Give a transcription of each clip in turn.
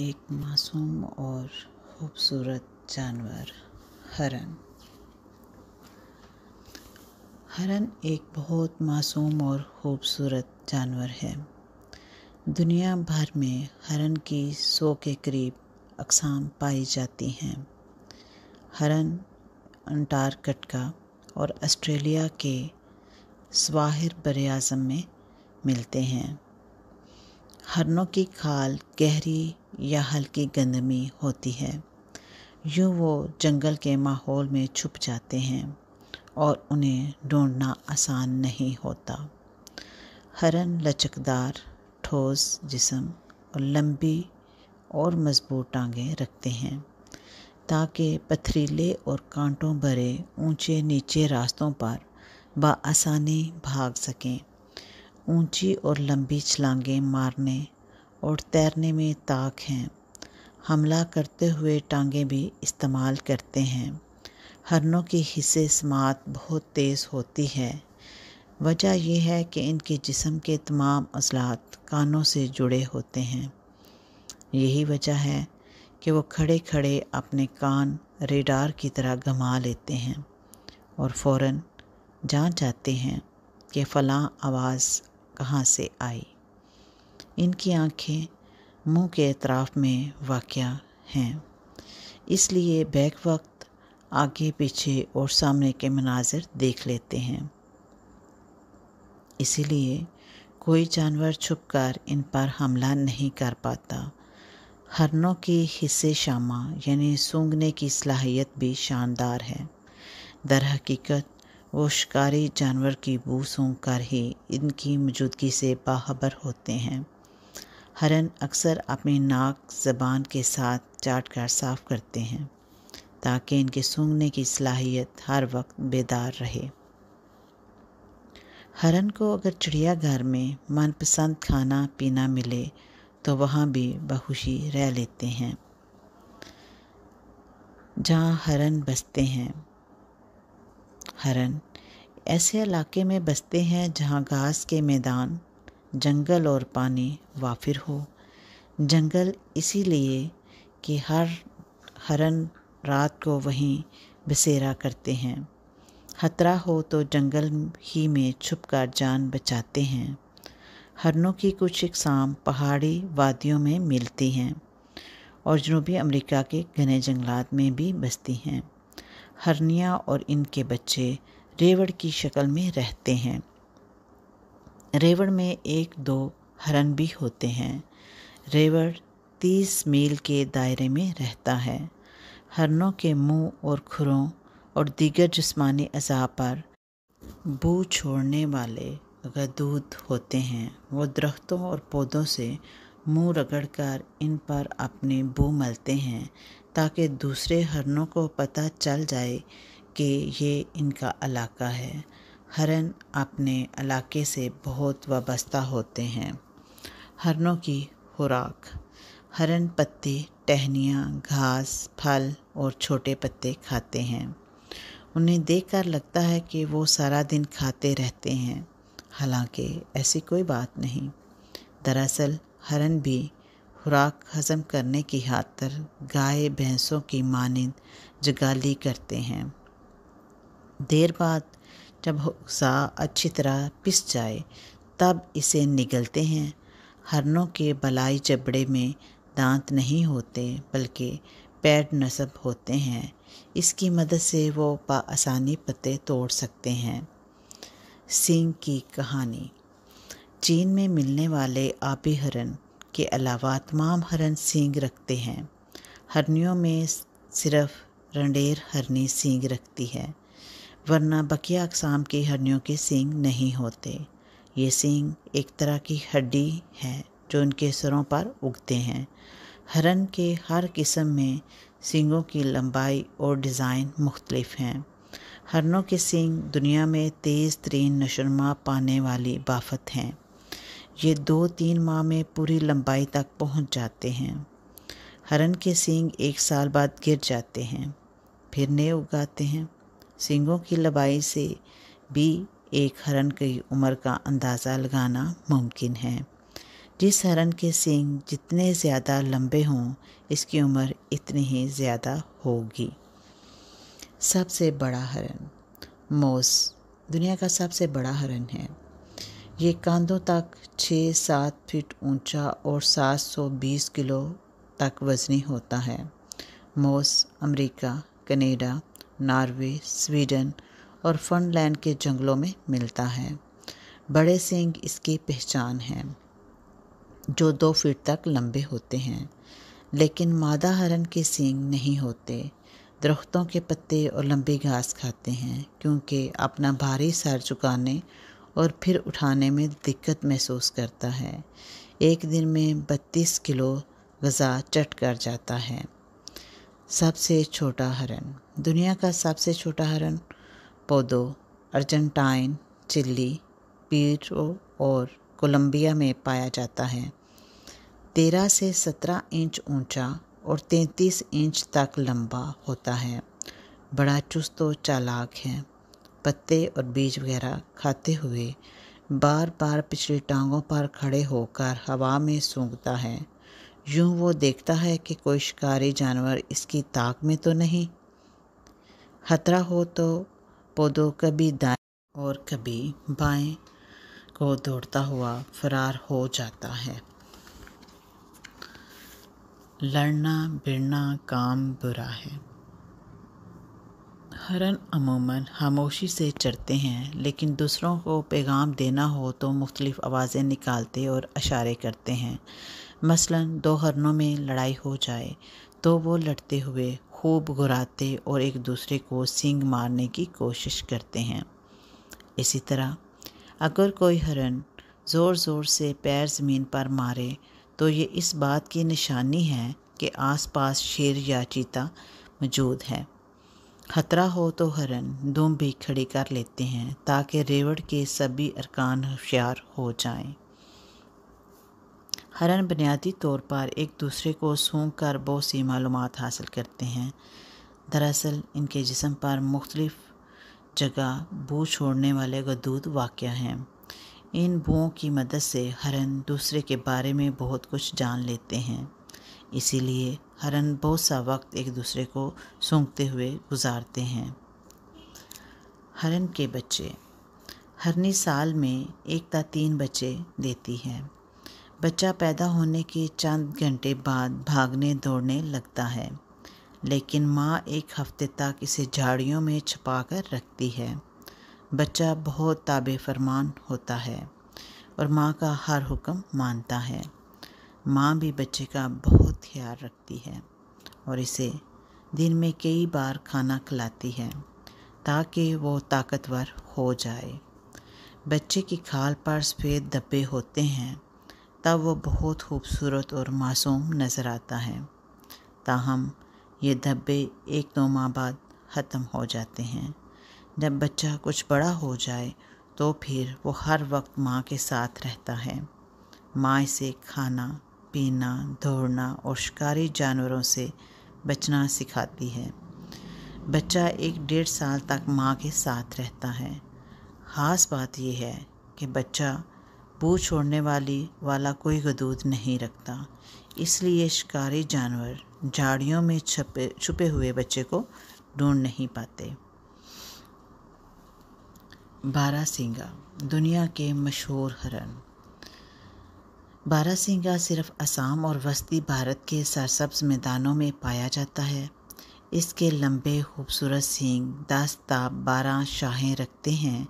एक मासूम और ख़ूबसूरत जानवर हरन हरन एक बहुत मासूम और ख़ूबसूरत जानवर है दुनिया भर में हरन की सौ के करीब अकसाम पाई जाती हैं हरन अंटार्कटिका और ऑस्ट्रेलिया के स्वाहिर बर में मिलते हैं हरनों की खाल गहरी या हल्की गंदमी होती है यूँ वो जंगल के माहौल में छुप जाते हैं और उन्हें ढूंढना आसान नहीं होता हरन लचकदार ठोस जिसम और लंबी और मजबूत टांगे रखते हैं ताकि पथरीले और कांटों भरे ऊंचे नीचे रास्तों पर आसानी भाग सकें ऊंची और लंबी छलांगें मारने और तैरने में ताक हैं हमला करते हुए टांगें भी इस्तेमाल करते हैं हरनों की हिस्से समात बहुत तेज़ होती है वजह यह है कि इनके जिसम के तमाम अजलात कानों से जुड़े होते हैं यही वजह है कि वो खड़े खड़े अपने कान रेडार की तरह घमा लेते हैं और फ़ौर जान जाते हैं कि फ़लाँ आवाज़ कहाँ से आई इनकी आंखें मुंह के अतराफ में वाक़ हैं इसलिए बैक वक्त आगे पीछे और सामने के मनाजिर देख लेते हैं इसीलिए कोई जानवर छुपकर इन पर हमला नहीं कर पाता हरनों के हिस्से शामा यानी सूंघने की सलाहियत भी शानदार है दर हकीकत वो शिकारी जानवर की बू सूंघ कर ही इनकी मौजूदगी से बाबर होते हैं हरन अक्सर अपनी नाक जबान के साथ चाट कर साफ करते हैं ताकि इनके सूंघने की सलाहियत हर वक्त बेदार रहे हरन को अगर चिड़ियाघर में मनपसंद खाना पीना मिले तो वहाँ भी बहुशी रह लेते हैं जहाँ हरन बसते हैं हरन ऐसे इलाके में बसते हैं जहाँ घास के मैदान जंगल और पानी वाफिर हो जंगल इसीलिए कि हर हरन रात को वहीं बसेरा करते हैं खतरा हो तो जंगल ही में छुप कर जान बचाते हैं हरनों की कुछ इकसाम पहाड़ी वादियों में मिलती हैं और जनूबी अमेरिका के घने जंगलात में भी बसती हैं हरनिया और इनके बच्चे रेवड़ की शक्ल में रहते हैं रेवड़ में एक दो हरन भी होते हैं रेवड़ तीस मील के दायरे में रहता है हरनों के मुंह और खुरों और दीगर जिस्मानी अज़ा पर बू छोड़ने वाले गदूद होते हैं वो दरख्तों और पौधों से मुंह रगड़कर इन पर अपने बू मलते हैं ताकि दूसरे हरनों को पता चल जाए कि ये इनका इलाका है हरन अपने इलाके से बहुत वाबस्ता होते हैं हरनों की खुराक हरन पत्ते टहनियाँ घास फल और छोटे पत्ते खाते हैं उन्हें देखकर लगता है कि वो सारा दिन खाते रहते हैं हालांकि ऐसी कोई बात नहीं दरअसल हरन भी खुराक हजम करने की खातर गाय भैंसों की मानद जगाली करते हैं देर बाद जब सा अच्छी तरह पिस जाए तब इसे निगलते हैं हरनों के बलाई जबड़े में दांत नहीं होते बल्कि पैड नस्ब होते हैं इसकी मदद से वो आसानी पत्ते तोड़ सकते हैं सिंह की कहानी चीन में मिलने वाले आबी हरन के अलावा तमाम हरन सींग रखते हैं हरनियों में सिर्फ रंडेर हरनी सींग रखती है वरना बकिया अकसाम की हड्डियों के सींग नहीं होते ये सींग एक तरह की हड्डी है जो उनके सरों पर उगते हैं हरन के हर किस्म में सींगों की लंबाई और डिज़ाइन मुख्तलिफ हैं हरनों के सींग दुनिया में तेज़ तरीन नशरमा पाने वाली बाफत हैं ये दो तीन माह में पूरी लंबाई तक पहुंच जाते हैं हरन के सींग एक साल बाद गिर जाते हैं फिर नए उगाते हैं सिंगों की लबाई से भी एक हरण की उम्र का अंदाज़ा लगाना मुमकिन है जिस हरण के सिंग जितने ज़्यादा लंबे हों इसकी उम्र इतनी ही ज़्यादा होगी सबसे बड़ा हरण मोस दुनिया का सबसे बड़ा हरण है ये कांधों तक छः सात फीट ऊंचा और सात सौ बीस किलो तक वज़नी होता है मोस अमेरिका कनाडा नॉर्वे स्वीडन और फनलैंड के जंगलों में मिलता है बड़े सींग इसकी पहचान है जो दो फीट तक लंबे होते हैं लेकिन मादा हरन के सींग नहीं होते दरख्तों के पत्ते और लंबी घास खाते हैं क्योंकि अपना भारी सर चुकाने और फिर उठाने में दिक्कत महसूस करता है एक दिन में बत्तीस किलो गज़ा चट कर जाता है सबसे छोटा हरण दुनिया का सबसे छोटा हरण पौधो अर्जेंटाइन चिल्ली पीरो और कोलंबिया में पाया जाता है तेरह से सत्रह इंच ऊंचा और तैंतीस इंच तक लंबा होता है बड़ा चुस्त और चालाक है पत्ते और बीज वगैरह खाते हुए बार बार पिछली टांगों पर खड़े होकर हवा में सूंघता है यूं वो देखता है कि कोई शिकारी जानवर इसकी ताक में तो नहीं खतरा हो तो पौधों कभी दाएं और कभी बाएं को दौड़ता हुआ फरार हो जाता है लड़ना बिड़ना काम बुरा है हरन अमूमन खामोशी से चढ़ते हैं लेकिन दूसरों को पैगाम देना हो तो मुख्तलिफ़ आवाज़ें निकालते और इशारे करते हैं मसलन दो हरनों में लड़ाई हो जाए तो वो लड़ते हुए खूब घुराते और एक दूसरे को सींग मारने की कोशिश करते हैं इसी तरह अगर कोई हरन ज़ोर ज़ोर से पैर ज़मीन पर मारे तो ये इस बात की निशानी है कि आसपास शेर या चीता मौजूद है खतरा हो तो हरन दुम भी खड़ी कर लेते हैं ताकि रेवड़ के सभी अरकान होशियार हो जाएं। हरन बुनियादी तौर पर एक दूसरे को सूंघ कर बहुत सी मालूम हासिल करते हैं दरअसल इनके जिसम पर मुख्तलफ जगह बू छोड़ने वाले गदूद वाक़ हैं इन बुओं की मदद से हरन दूसरे के बारे में बहुत कुछ जान लेते हैं इसीलिए हरन बहुत सा वक्त एक दूसरे को सूंघते हुए गुजारते हैं हरन के बच्चे हरनी साल में ता तीन बच्चे देती है बच्चा पैदा होने के चंद घंटे बाद भागने दौड़ने लगता है लेकिन माँ एक हफ्ते तक इसे झाड़ियों में छपा कर रखती है बच्चा बहुत ताबे फरमान होता है और माँ का हर हुक्म मानता है माँ भी बच्चे का बहुत ख्याल रखती है और इसे दिन में कई बार खाना खिलाती है ताकि वो ताकतवर हो जाए बच्चे की खाल पर सफ़ेद धब्बे होते हैं तब वो बहुत खूबसूरत और मासूम नज़र आता है ताहम ये धब्बे एक दो माह बाद ख़त्म हो जाते हैं जब बच्चा कुछ बड़ा हो जाए तो फिर वो हर वक्त माँ के साथ रहता है माँ इसे खाना पीना दौड़ना और शिकारी जानवरों से बचना सिखाती है बच्चा एक डेढ़ साल तक माँ के साथ रहता है ख़ास बात यह है कि बच्चा बू छोड़ने वाली वाला कोई गदूद नहीं रखता इसलिए शिकारी जानवर झाड़ियों में छपे छुपे हुए बच्चे को ढूंढ नहीं पाते बारा सिंगा दुनिया के मशहूर हरन सिंगा सिर्फ असम और वस्ती भारत के सरसब्ज मैदानों में पाया जाता है इसके लंबे खूबसूरत सींग दस ताप बारह शाहें रखते हैं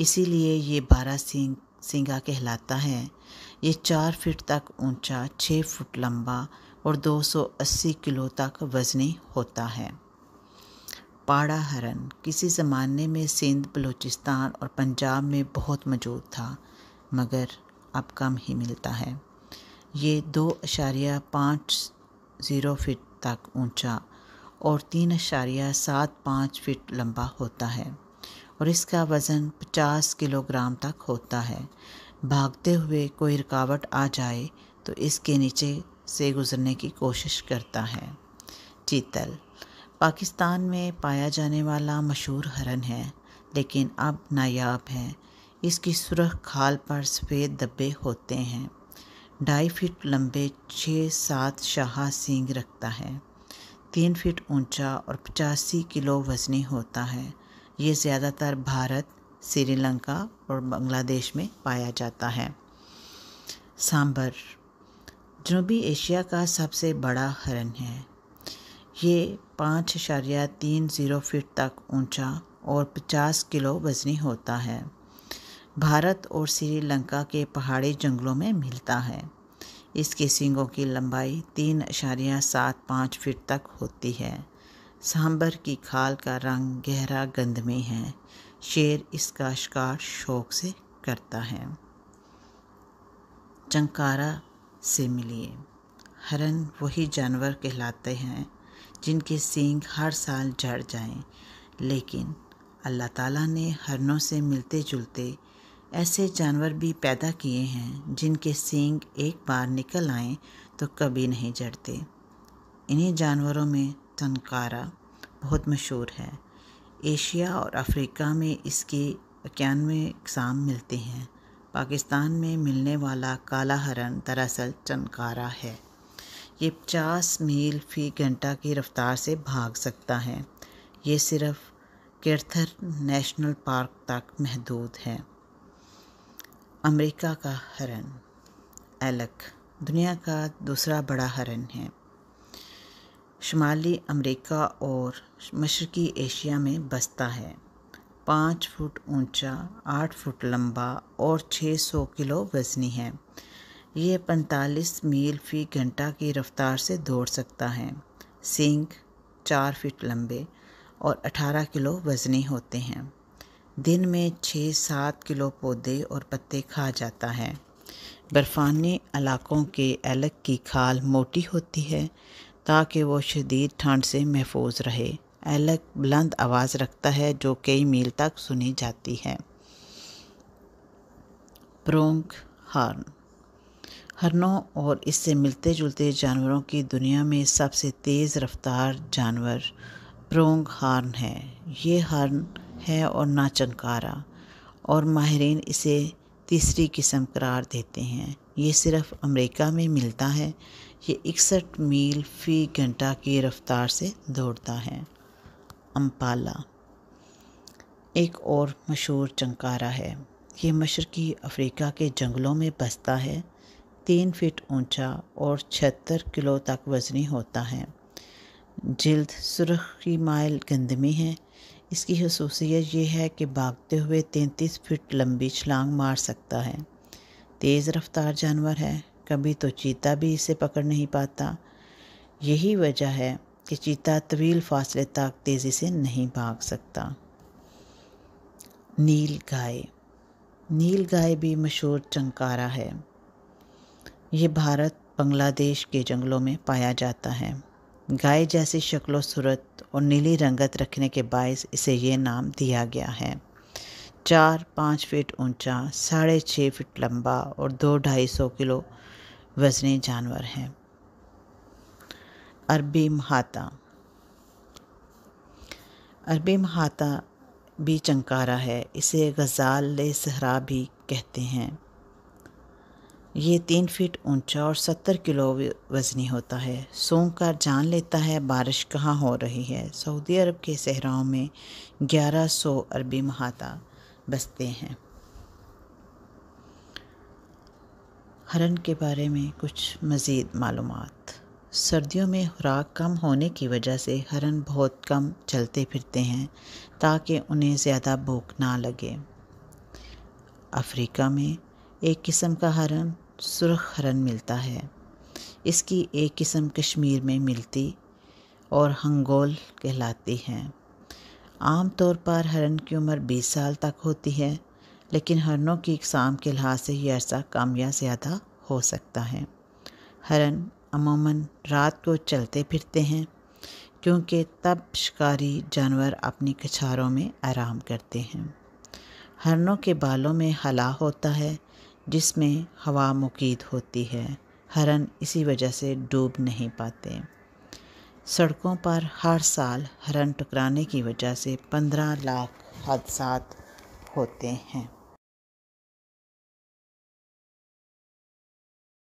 इसीलिए ये बारह सिंग सिंगा कहलाता है ये चार फीट तक ऊंचा छः फुट लंबा और 280 किलो तक वजनी होता है पाड़ा हरन किसी ज़माने में सिंध बलूचिस्तान और पंजाब में बहुत मौजूद था मगर अब कम ही मिलता है ये दो अशारिया पाँच ज़ीरो फिट तक ऊंचा और तीन अशारिया सात पाँच फिट लंबा होता है और इसका वज़न पचास किलोग्राम तक होता है भागते हुए कोई रुकावट आ जाए तो इसके नीचे से गुज़रने की कोशिश करता है चीतल पाकिस्तान में पाया जाने वाला मशहूर हरन है लेकिन अब नायाब है इसकी सुरख खाल पर सफ़ेद धब्बे होते हैं ढाई फीट लंबे छः सात शाह सींग रखता है तीन फीट ऊंचा और पचासी किलो वजनी होता है ये ज़्यादातर भारत श्रीलंका और बांग्लादेश में पाया जाता है सांबर जनूबी एशिया का सबसे बड़ा हरन है ये पाँच शर्या तीन ज़ीरो फीट तक ऊंचा और पचास किलो वजनी होता है भारत और श्रीलंका के पहाड़ी जंगलों में मिलता है इसके सींगों की लंबाई तीन अशारिया सात पाँच फीट तक होती है सांबर की खाल का रंग गहरा गंदमी है शेर इसका शिकार शौक से करता है चंकारा से मिलिए हरन वही जानवर कहलाते हैं जिनके सींग हर साल झड़ जाएं, लेकिन अल्लाह ताला ने हरनों से मिलते जुलते ऐसे जानवर भी पैदा किए हैं जिनके सींग एक बार निकल आएं तो कभी नहीं जड़ते इन्हीं जानवरों में तनकारा बहुत मशहूर है एशिया और अफ्रीका में इसकी इक्यानवे इकसाम मिलते हैं पाकिस्तान में मिलने वाला काला हरन दरअसल चनकारा है ये 50 मील फी घंटा की रफ्तार से भाग सकता है ये सिर्फ किर्थर नेशनल पार्क तक महदूद है अमेरिका का हरन एलक दुनिया का दूसरा बड़ा हरन है शुमाली अमेरिका और मशरकी एशिया में बसता है पाँच फुट ऊंचा, आठ फुट लंबा और छः सौ किलो वजनी है ये पैंतालीस मील फी घंटा की रफ्तार से दौड़ सकता है सींग चार फीट लंबे और अठारह किलो वजनी होते हैं दिन में छः सात किलो पौधे और पत्ते खा जाता है बर्फ़ानी इलाकों के एलक की खाल मोटी होती है ताकि वो शदीद ठंड से महफूज रहे एलक बुलंद आवाज़ रखता है जो कई मील तक सुनी जाती है प्रोंग हार्न हरनों और इससे मिलते जुलते जानवरों की दुनिया में सबसे तेज़ रफ्तार जानवर प्रोंग हार्न है ये हार्न है और ना चंकारा और माहरीन इसे तीसरी किस्म करार देते हैं ये सिर्फ अमेरिका में मिलता है ये इकसठ मील फी घंटा की रफ्तार से दौड़ता है अम्पाला एक और मशहूर चंकारा है ये मशरकी अफ्रीका के जंगलों में बसता है तीन फीट ऊंचा और छहत्तर किलो तक वजनी होता है जल्द सुरख की माइल गंदमी है इसकी खसूसियत यह है कि भागते हुए तैंतीस फिट लंबी छलांग मार सकता है तेज़ रफ्तार जानवर है कभी तो चीता भी इसे पकड़ नहीं पाता यही वजह है कि चीता तवील फासले तक तेज़ी से नहीं भाग सकता नील गाय नील गाय भी मशहूर चंकारा है ये भारत बांग्लादेश के जंगलों में पाया जाता है गाय जैसी शक्ल सूरत और नीली रंगत रखने के बायस इसे ये नाम दिया गया है चार पाँच फीट ऊंचा साढ़े छः फीट लंबा और दो ढाई सौ किलो वजनी जानवर हैं अरबी महाता अरबी महाता भी चंकारा है इसे गज़ाल सहरा भी कहते हैं ये तीन फीट ऊंचा और सत्तर किलो वजनी होता है सूंघ कर जान लेता है बारिश कहाँ हो रही है सऊदी अरब के सहराओं में ग्यारह सौ अरबी महाता बसते हैं हरन के बारे में कुछ मज़ीद मालूम सर्दियों में खुराक कम होने की वजह से हरन बहुत कम चलते फिरते हैं ताकि उन्हें ज़्यादा भूख ना लगे अफ्रीका में एक किस्म का हरन सुरख हरन मिलता है इसकी एक किस्म कश्मीर में मिलती और हंगोल कहलाती है आम तौर पर हरन की उम्र 20 साल तक होती है लेकिन हरनों की इकसाम के लिहाज से यह अर्सा कम या ज़्यादा हो सकता है हरन अमूमन रात को चलते फिरते हैं क्योंकि तब शिकारी जानवर अपनी कछारों में आराम करते हैं हरनों के बालों में हला होता है जिसमें हवा मुकीद होती है हरन इसी वजह से डूब नहीं पाते सड़कों पर हर साल हरन टकराने की वजह से पंद्रह लाख हादसा होते हैं